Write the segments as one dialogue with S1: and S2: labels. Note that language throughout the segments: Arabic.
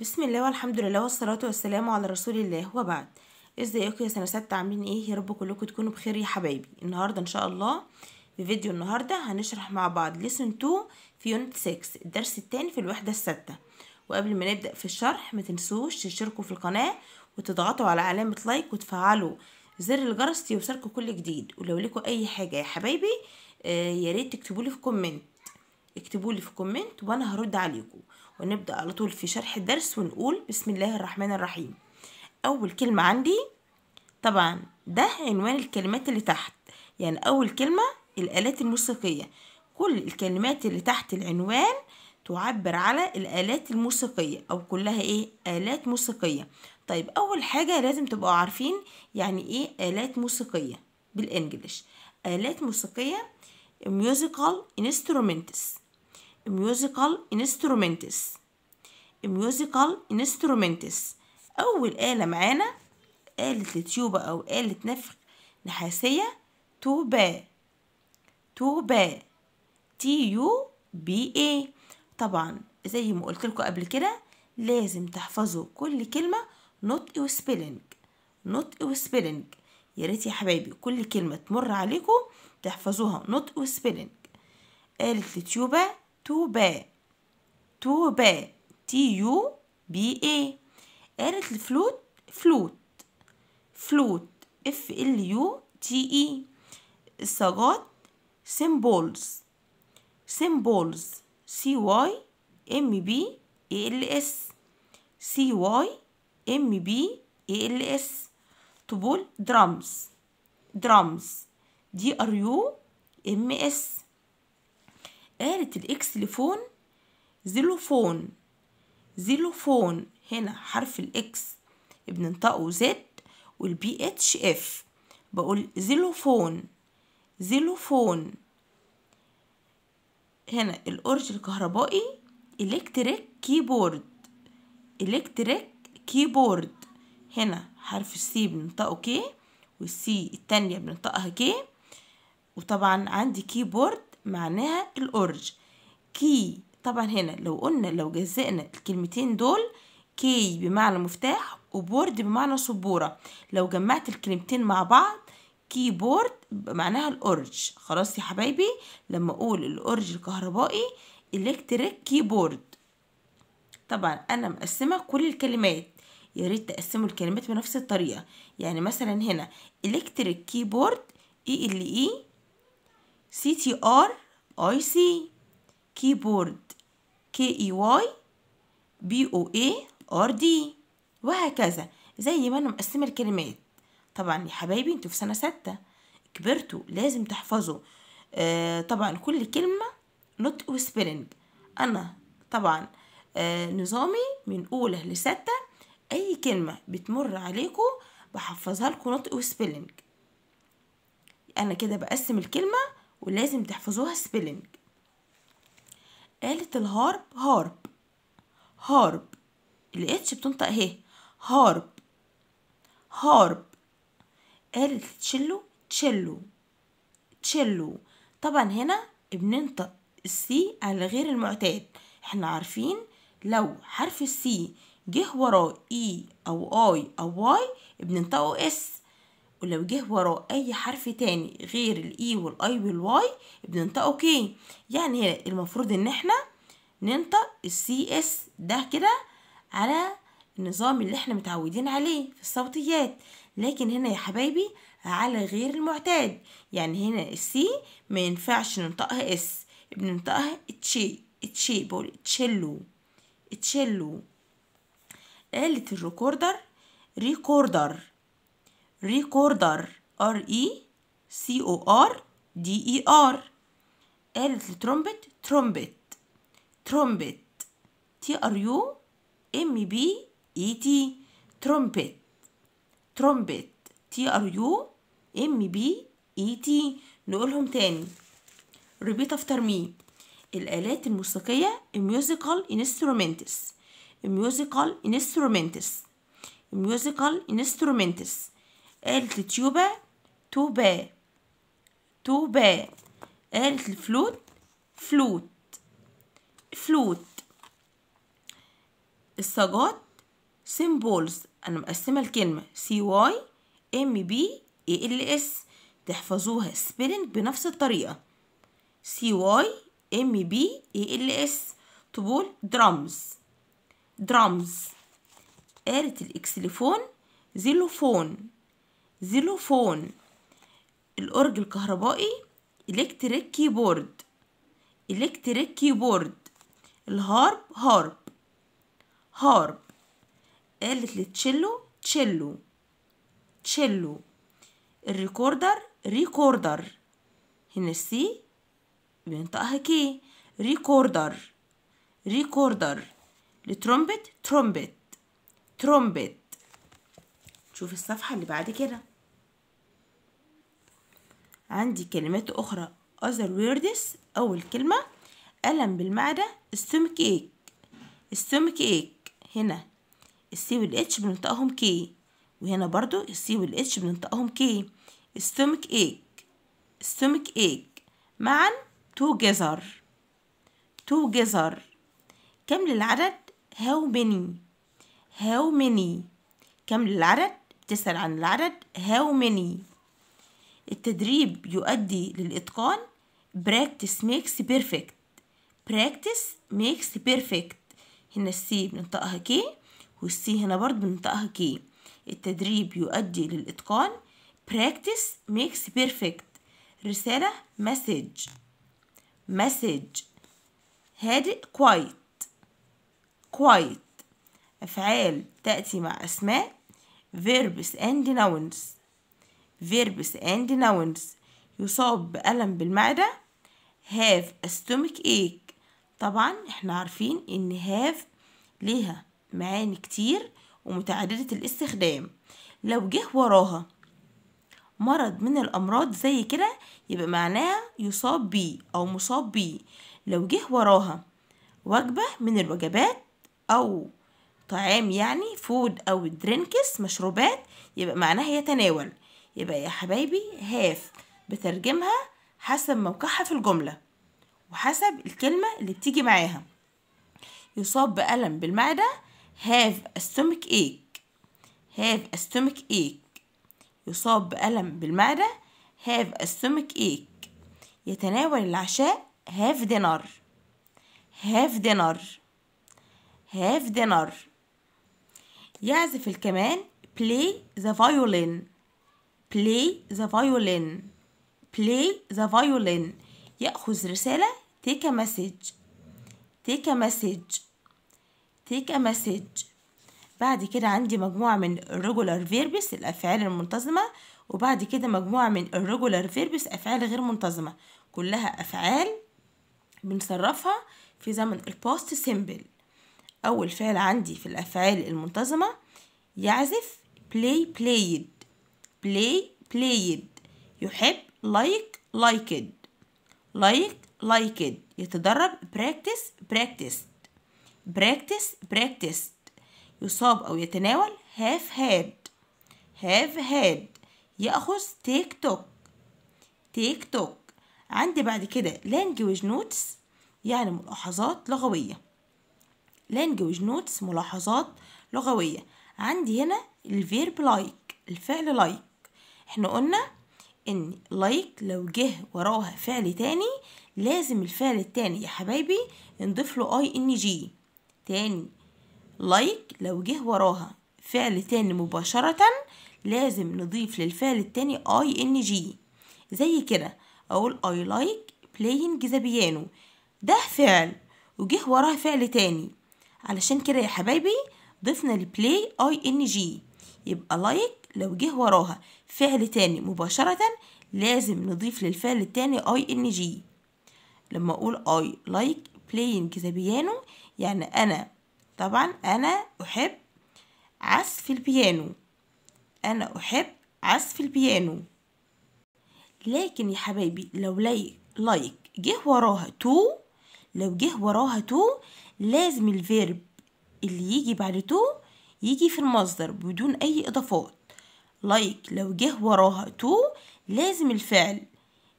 S1: بسم الله والحمد لله والصلاة والسلام على رسول الله وبعد ازيكم يا سنة ستة عاملين ايه يا رب كلكم تكونوا بخير يا حبايبي النهاردة ان شاء الله في فيديو النهاردة هنشرح مع بعض لسن 2 في يونت 6 الدرس التاني في الوحدة الستة وقبل ما نبدأ في الشرح ما تنسوش تشتركوا في القناة وتضغطوا على علامة لايك وتفعلوا زر الجرس ليوصلكوا كل جديد ولو لكم اي حاجة يا حبايبي آه يا ريت تكتبولي في كومنت اكتبولي في كومنت وانا هرد عليكم ونبدأ على طول في شرح الدرس ونقول بسم الله الرحمن الرحيم أول كلمة عندي طبعا ده عنوان الكلمات اللي تحت يعني أول كلمة الآلات الموسيقية كل الكلمات اللي تحت العنوان تعبر على الآلات الموسيقية أو كلها إيه آلات موسيقية طيب أول حاجة لازم تبقوا عارفين يعني إيه آلات موسيقية بالإنجليش آلات موسيقية musical instruments musical انسترومنتس musical انسترومنتس أول آلة معانا آلة التيوبة أو آلة نفخ نحاسية توبا توبا تي يو بي اي طبعا زي ما قلت لكم قبل كده لازم تحفظوا كل كلمة نطق وسبيلنج نطق وسبيلنج يا ريت يا حبايبي كل كلمة تمر عليكم تحفظوها نطق وسبيلنج آلة التيوبا توبة توبة تي يو بي اي قالت الفلوت فلوت فلوت اف ال يو تي اي الصاجات سيمبولز سيمبولز سي واي ام بي اي ال اس سي واي ام بي اي ال اس طبول درامز درامز دي ار يو ام اس قالت الاكس لفون زيلوفون زيلوفون هنا حرف الاكس بننطقه زد والبي اتش اف بقول زيلوفون زيلوفون هنا الأورج الكهربائي إلكتريك كيبورد إلكتريك كيبورد هنا حرف السي بننطقه كي والسي التانية بننطقها كي وطبعا عندي كيبورد معناها الأرج كي طبعا هنا لو قلنا لو جزئنا الكلمتين دول كي بمعنى مفتاح وبورد بمعنى سبورة لو جمعت الكلمتين مع بعض كيبورد معناها الأرج خلاص يا حبايبي لما أقول الأرج الكهربائي إلكتريك كيبورد طبعا أنا مقسمة كل الكلمات ياريت تقسموا الكلمات بنفس الطريقة يعني مثلا هنا إلكتريك كيبورد إي إل إي سي تي ار اي سي كيبورد كي اي واي بي او اي ار دي وهكذا زي ما انا مقسمه الكلمات طبعا يا حبايبي انتوا في سنه ستة كبرتوا لازم تحفظوا آه طبعا كل كلمه نطق وسبيلنج انا طبعا آه نظامي من اولى لستة اي كلمه بتمر عليكم بحفظها لكم نطق وسبيلنج انا كده بقسم الكلمه ولازم تحفظوها سبيلنج قالت الهارب هارب هارب الاتش بتنطق اهي هارب هارب قالت تشيلو تشيلو تشيلو طبعا هنا بننطق السي على غير المعتاد احنا عارفين لو حرف السي جه وراه اي e او اي او واي بننطقه اس ولو جه وراه اي حرف تاني غير الاي e والاي والواي بننطقه كي يعني هنا المفروض ان احنا ننطق السي اس ده كده على النظام اللي احنا متعودين عليه في الصوتيات لكن هنا يا حبايبي على غير المعتاد يعني هنا السي ما ينفعش ننطقها اس بننطقها تشي تشي بقول تشيلو تشيلو آلة الريكوردر ريكوردر ريكوردر ار اي سي او ار دي اي ار آلة الترومبت ترومبت ترومبت تي ار يو ام بي اي تي ترومبت ترومبت تي ار يو ام بي اي تي نقولهم تاني ريبيت افتر مي الآلات الموسيقية ميوزيكال انسترومنتس ميوزيكال انسترومنتس ميوزيكال انسترومنتس قالت تيوبا توبا توبا قالت الفلوت فلوت فلوت الصاجات سيمبولز انا مقسمه الكلمه سي واي ام بي اي ال اس تحفظوها سبيلنج بنفس الطريقه سي واي ام بي اي ال اس طبول درامز درامز آلة الاكسليفون زيلوفون زيلوفون الأورج الكهربائي إلكتريك كيبورد إلكتريك كيبورد الهارب هارب هارب آلة للتشيلو تشيلو تشيلو الريكوردر ريكوردر هنا السي بينطقها كي ريكوردر ريكوردر الترومبت ترومبت ترومبت شوف الصفحة اللي بعد كده عندي كلمات أخرى other words أول كلمة ألم بالمعدة السمك إيك السمك إيك هنا السي والاتش بننطقهم كي وهنا برضو السي والاتش بننطقهم كي السمك إيك السمك إيك معا تو جزر كم للعدد هاو many هاو many كم للعدد بتسأل عن العدد هاو many التدريب يؤدي للإتقان practice makes perfect practice makes perfect هنا السي بننطقها كي والسي هنا برضه بننطقها كي التدريب يؤدي للإتقان practice makes perfect رسالة message message هادئ quiet quiet أفعال تأتي مع أسماء verbs and nouns verbs and nouns يصاب بألم بالمعدة have a stomach ache طبعا احنا عارفين ان have ليها معاني كتير ومتعددة الاستخدام لو جه وراها مرض من الأمراض زي كده يبقى معناها يصاب بيه أو مصاب بيه لو جه وراها وجبة من الوجبات أو طعام يعني فود أو درينكس مشروبات يبقى معناها يتناول يبقى يا حبايبي هاف بترجمها حسب موقعها في الجملة وحسب الكلمة اللي بتيجي معاها يصاب بألم بالمعدة have a stomach ache have a stomach ache يصاب بألم بالمعدة have a stomach ache يتناول العشاء have dinner have dinner have dinner يعزف الكمان play the violin play the violin play the violin يأخذ رسالة take a message take a message take a message بعد كده عندي مجموعة من regular verbs الأفعال المنتظمة وبعد كده مجموعة من regular verbs أفعال غير منتظمة كلها أفعال بنصرفها في زمن الباست سيمبل أول فعل عندي في الأفعال المنتظمة يعزف play played play played يحب like liked like liked يتدرب practice practiced practice practiced يصاب أو يتناول have had have had يأخذ take took take took عندي بعد كده language notes يعني ملاحظات لغوية language notes ملاحظات لغوية عندي هنا الفيرب لايك like الفعل لايك like احنا قلنا ان لايك like لو جه وراها فعل تاني لازم الفعل التاني يا حبايبي نضيف له اي ان جي تاني لايك like لو جه وراها فعل تاني مباشرة لازم نضيف للفعل التاني اي ان جي زي كده اقول اي لايك بلاينج ذا بيانو ده فعل وجه وراه فعل تاني علشان كده يا حبايبي ضفنا البلاي اي ان جي يبقى لايك لو جه وراها فعل تاني مباشرة لازم نضيف للفعل التاني اي ان جي لما اقول اي لايك بلاينج ذا بيانو يعني انا طبعا انا احب عزف البيانو انا احب عزف البيانو لكن يا حبايبي لو لايك لايك جه وراها تو لو جه وراها تو لازم الفيرب اللي يجي بعد تو يجي في المصدر بدون اي اضافات لايك like لو جه وراها تو لازم الفعل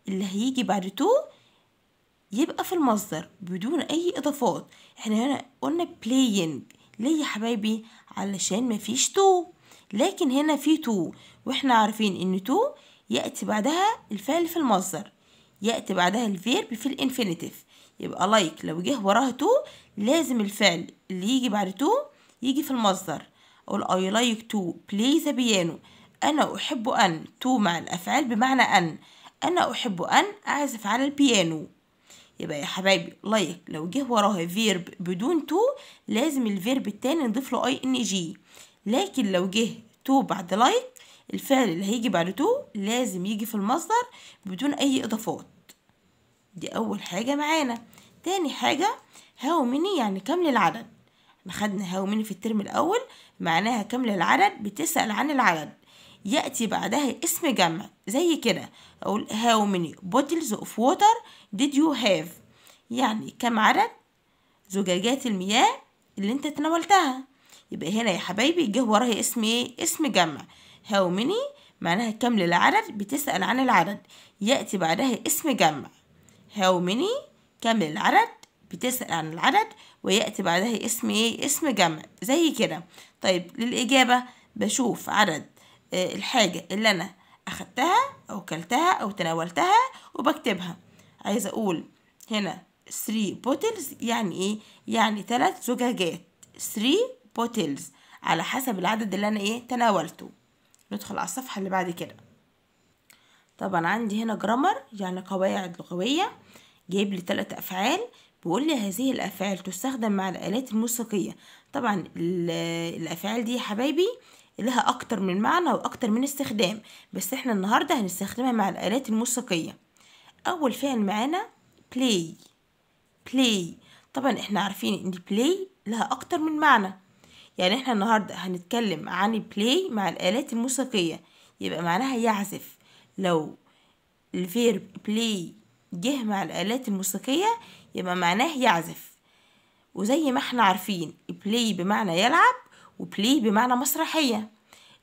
S1: اللي هيجي بعد تو يبقى في المصدر بدون اي اضافات احنا هنا قلنا playing ليه يا حبايبي علشان مفيش تو لكن هنا في تو واحنا عارفين ان تو ياتي بعدها الفعل في المصدر ياتي بعدها الفيرب في الانفينيتيف يبقى لايك like لو جه وراها تو لازم الفعل اللي يجي بعد تو يجي في المصدر اقول I like to play the piano أنا أحب أن تو مع الأفعال بمعنى أن أنا أحب أن أعزف على البيانو يبقى يا حبايبي لايك لو جه وراها فيرب بدون تو لازم الفيرب التاني نضيف له اي ان جي لكن لو جه تو بعد لايك الفعل اللي هيجي بعد تو لازم يجي في المصدر بدون اي اضافات دي اول حاجة معانا تاني حاجة هاو مني يعني كم للعدد احنا خدنا هاو مني في الترم الاول معناها كم للعدد بتسأل عن العدد يأتي بعدها اسم جمع زي كده أقول how many bottles of water did you have يعني كم عدد زجاجات المياه اللي انت تناولتها يبقى هنا يا حبايبي جه وراها اسم ايه اسم جمع how many معناها كم للعدد بتسأل عن العدد يأتي بعدها اسم جمع how many كم للعدد بتسأل عن العدد ويأتي بعدها اسم ايه اسم جمع زي كده طيب للإجابة بشوف عدد آه، الحاجة اللي أنا أخدتها أو كلتها أو تناولتها وبكتبها عايزة أقول هنا 3 بوتلز يعني إيه؟ يعني 3 زجاجات 3 بوتلز على حسب العدد اللي أنا إيه تناولته ندخل على الصفحة اللي بعد كده طبعا عندي هنا جرامر يعني قواعد لغوية جايب لي تلات أفعال بيقول لي هذه الأفعال تستخدم مع الآلات الموسيقية طبعا الأفعال دي يا حبايبي لها أكتر من معنى وأكتر من استخدام بس احنا النهاردة هنستخدمها مع الآلات الموسيقية أول فعل معانا play play طبعا احنا عارفين ان play لها أكتر من معنى يعني احنا النهاردة هنتكلم عن play مع الآلات الموسيقية يبقى معناها يعزف لو الفيرب play جه مع الآلات الموسيقية يبقى معناه يعزف وزي ما احنا عارفين play بمعنى يلعب وبلاي بمعنى مسرحية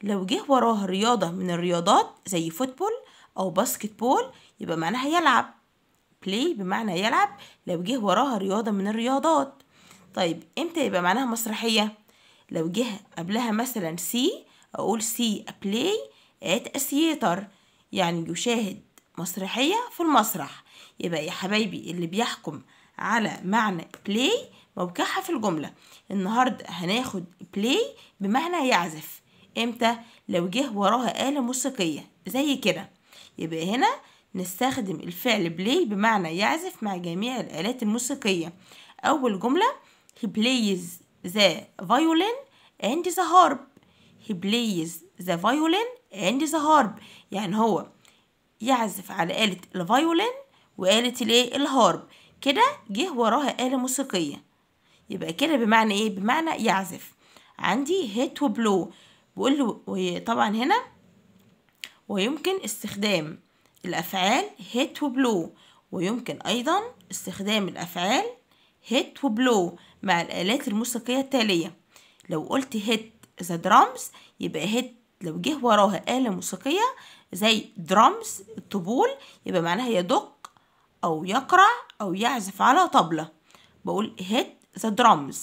S1: لو جه وراه رياضة من الرياضات زي فوتبول أو باسكت بول يبقى معناها يلعب بلاي بمعنى يلعب لو جه وراها رياضة من الرياضات طيب امتى يبقى معناها مسرحية لو جه قبلها مثلا سي أقول سي بلاي ات أسيتر يعني يشاهد مسرحية في المسرح يبقى يا حبايبي اللي بيحكم على معنى بلاي موقعها في الجملة النهاردة هناخد بلاي بمعنى يعزف امتى لو جه وراها آلة موسيقية زي كده يبقى هنا نستخدم الفعل بلاي بمعنى يعزف مع جميع الآلات الموسيقية أول جملة he plays the violin and the harp he plays the violin and the harp يعني هو يعزف على آلة الفيولين وآلة الايه الهارب كده جه وراها آلة موسيقية يبقى كده بمعنى ايه بمعنى يعزف عندي هيت وبلو بقول له طبعا هنا ويمكن استخدام الافعال هيت وبلو ويمكن ايضا استخدام الافعال هيت وبلو مع الالات الموسيقيه التاليه لو قلت هيت ذا درامز يبقى هيت لو جه وراها آلة موسيقية زي درامز الطبول يبقى معناها يدق أو يقرع أو يعزف على طبلة بقول هيت the drums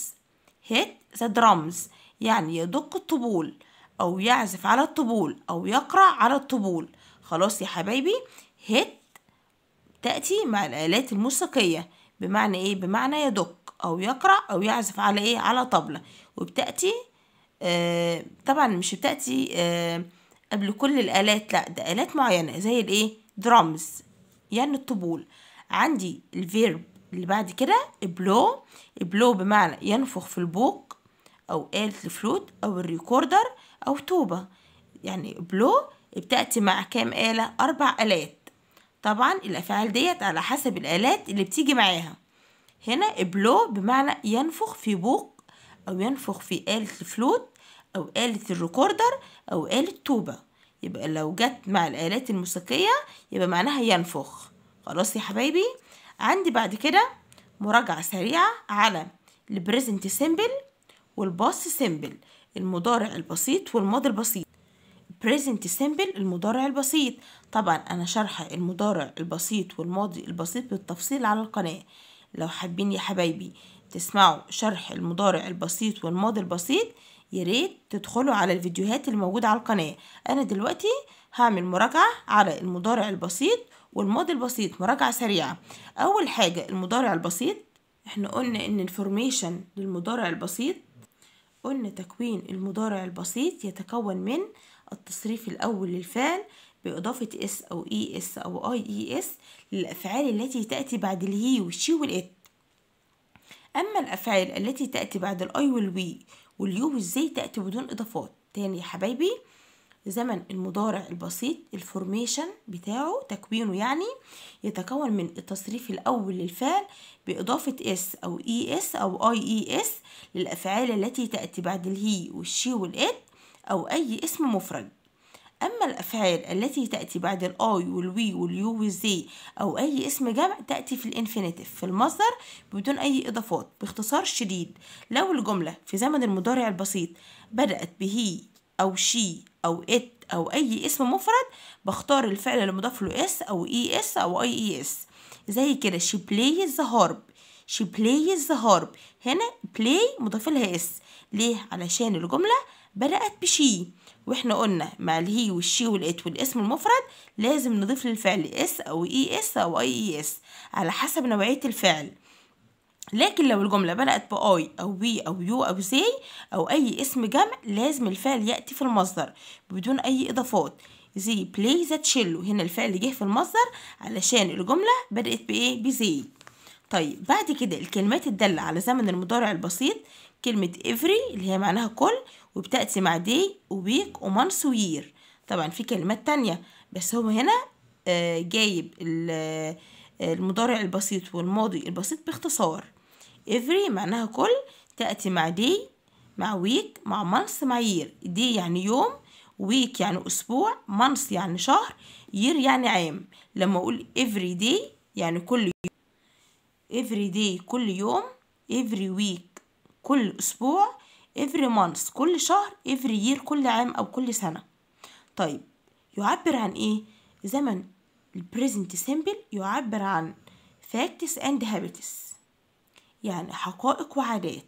S1: hit the drums يعني يدق الطبول أو يعزف على الطبول أو يقرع على الطبول خلاص يا حبايبي hit تأتي مع الآلات الموسيقية بمعنى إيه؟ بمعنى يدق أو يقرع أو يعزف على إيه؟ على طبلة وبتأتي آه طبعا مش بتأتي آه قبل كل الآلات لأ ده آلات معينة زي الإيه؟ درامز يعني الطبول عندي الفيرب اللي بعد كده بلو بلو بمعنى ينفخ في البوق أو آلة الفلوت أو الريكوردر أو توبة يعني بلو بتأتي مع كام آلة أربع آلات طبعا الأفعال ديت على حسب الآلات اللي بتيجي معاها هنا بلو بمعنى ينفخ في بوق أو ينفخ في آلة الفلوت أو آلة الريكوردر أو آلة توبة يبقى لو جت مع الآلات الموسيقية يبقى معناها ينفخ خلاص يا حبايبي عندي بعد كده مراجعة سريعة على البريزنت سيمبل والباس سيمبل المضارع البسيط والماضي البسيط بريزنت سيمبل المضارع البسيط طبعا انا شارحه المضارع البسيط والماضي البسيط بالتفصيل على القناه لو حابين يا حبايبي تسمعوا شرح المضارع البسيط والماضي البسيط ياريت تدخلوا على الفيديوهات الموجوده على القناه انا دلوقتي هعمل مراجعه على المضارع البسيط والماضي البسيط مراجعة سريعة أول حاجة المضارع البسيط احنا قلنا ان الفورميشن للمضارع البسيط قلنا تكوين المضارع البسيط يتكون من التصريف الأول للفعل بإضافة اس أو اي e، اس أو اي اي اس للأفعال التي تأتي بعد الهي والشي والإت أما الأفعال التي تأتي بعد الأي والوي واليو والزي تأتي بدون إضافات تاني يا حبايبي زمن المضارع البسيط الفورميشن بتاعه تكوينه يعني يتكون من التصريف الأول للفعل بإضافة اس أو اي e اس أو اي اي اس للأفعال التي تأتي بعد الهي والشي والإت أو أي اسم مفرد أما الأفعال التي تأتي بعد الآي والوي واليو والزي أو أي اسم جمع تأتي في الإنفينيتيف في المصدر بدون أي إضافات باختصار شديد لو الجملة في زمن المضارع البسيط بدأت بهي أو شي أو إت أو أي اسم مفرد بختار الفعل اللي مضاف له اس e أو اي اس أو اي اي اس زي كده she plays the harp she plays the harp هنا play مضاف لها اس ليه علشان الجملة بدأت بشي واحنا قلنا مع الهي والشي والات والاسم المفرد لازم نضيف للفعل اس e او اي اس او اي اي اس على حسب نوعية الفعل لكن لو الجملة بدأت بأي أو بي أو يو أو زي أو أي اسم جمع لازم الفعل يأتي في المصدر بدون أي إضافات زي بلاي ذا تشيلو هنا الفعل جه في المصدر علشان الجملة بدأت بإيه بزي طيب بعد كده الكلمات الدالة على زمن المضارع البسيط كلمة every اللي هي معناها كل وبتأتي مع day وبيك ومانس وير طبعا في كلمات تانية بس هو هنا آه، جايب آه، المضارع البسيط والماضي البسيط باختصار every معناها كل تأتي مع day مع week مع month مع year day يعني يوم week يعني أسبوع month يعني شهر year يعني عام لما أقول every day يعني كل يوم every day كل يوم every week كل أسبوع every month كل شهر every year كل عام أو كل سنة طيب يعبر عن إيه؟ زمن present simple يعبر عن facts and habits يعني حقائق وعادات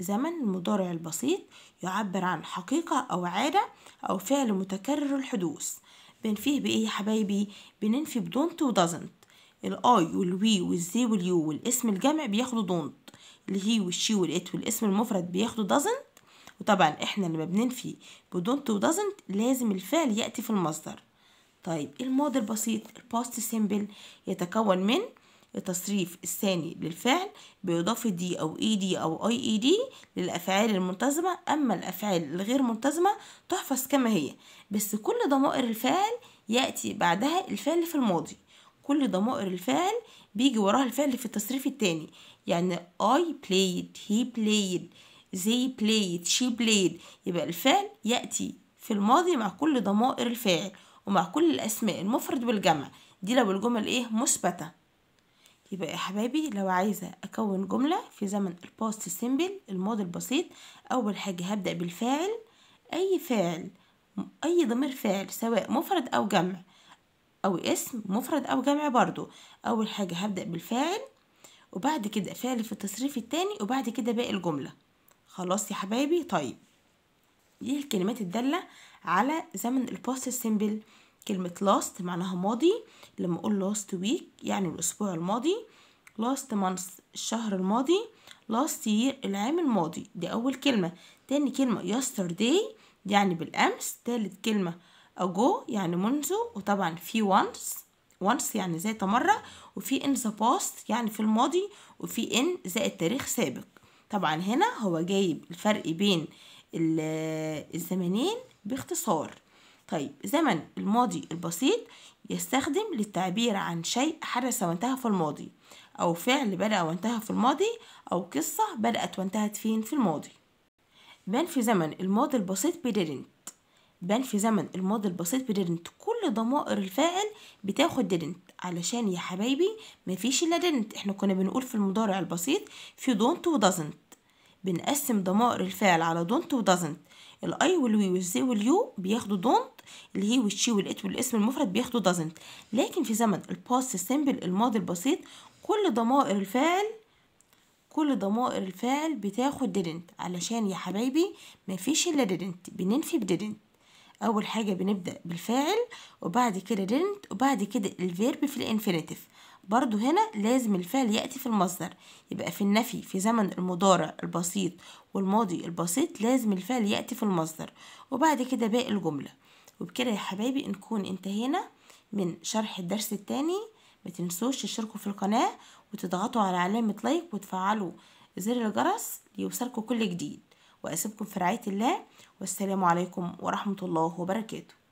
S1: زمن المضارع البسيط يعبر عن حقيقة أو عادة أو فعل متكرر الحدوث بنفيه بإيه يا حبايبي بننفي بدونت ودازنت الآي والوي والزي واليو والاسم الجمع بياخدوا دونت الهي والشي والإت والاسم المفرد بياخدوا دازنت وطبعا احنا لما بننفي بدونت ودازنت لازم الفعل يأتي في المصدر طيب الماضي البسيط الباست سيمبل يتكون من التصريف الثاني للفعل بإضافة دي أو اي e دي أو اي اي دي للأفعال الملتزمة أما الأفعال الغير ملتزمة تحفظ كما هي بس كل ضمائر الفعل يأتي بعدها الفعل في الماضي كل ضمائر الفعل بيجي وراها الفعل في التصريف الثاني يعني I played he played they played she played يبقى الفعل يأتي في الماضي مع كل ضمائر الفاعل ومع كل الأسماء المفرد بالجمع دي لو الجمل إيه مثبتة يبقى يا حبايبي لو عايزة أكون جملة في زمن الباست سيمبل الماضي البسيط أول حاجة هبدأ بالفاعل أي فاعل أي ضمير فاعل سواء مفرد أو جمع أو اسم مفرد أو جمع برضو أول حاجة هبدأ بالفاعل وبعد كده فعل في التصريف التاني وبعد كده باقي الجملة خلاص يا حبايبي طيب دي إيه الكلمات الدالة على زمن الباست سيمبل كلمة last معناها ماضي لما أقول last week يعني الأسبوع الماضي last month الشهر الماضي last year العام الماضي دي أول كلمة تاني كلمة yesterday يعني بالأمس تالت كلمة ago يعني منذ وطبعا في once once يعني ذات مرة وفي in the past يعني في الماضي وفي in زائد تاريخ سابق طبعا هنا هو جايب الفرق بين الزمنين باختصار طيب زمن الماضي البسيط يستخدم للتعبير عن شيء حدث وانتهى في الماضي أو فعل بدأ وانتهى في الماضي أو قصة بدأت وانتهت فين في الماضي بان في زمن الماضي البسيط بدidn't بان في زمن الماضي البسيط بدidn't كل ضمائر الفاعل بتاخد دنت علشان يا حبايبي مفيش إلا دنت احنا كنا بنقول في المضارع البسيط في دونت ودزنت بنقسم ضمائر الفعل على دونت ودزنت الاي والوي والزي واليو بياخدوا دونت هي والشي والات والاسم المفرد بياخدوا دازنت لكن في زمن الباست سيمبل الماضي البسيط كل ضمائر الفعل كل ضمائر الفعل بتاخد ديدنت علشان يا حبايبي مفيش الا ديدنت بننفي بديدنت اول حاجه بنبدا بالفاعل وبعد كده didn't وبعد كده الفيرب في الانفينيتيف برضو هنا لازم الفعل يأتي في المصدر يبقى في النفي في زمن المضارع البسيط والماضي البسيط لازم الفعل يأتي في المصدر وبعد كده باقي الجملة وبكده يا حبايبي نكون انتهينا من شرح الدرس التاني ما تنسوش تشتركوا في القناة وتضغطوا على علامة لايك وتفعلوا زر الجرس ليوصلكوا كل جديد وأسيبكم في رعاية الله والسلام عليكم ورحمة الله وبركاته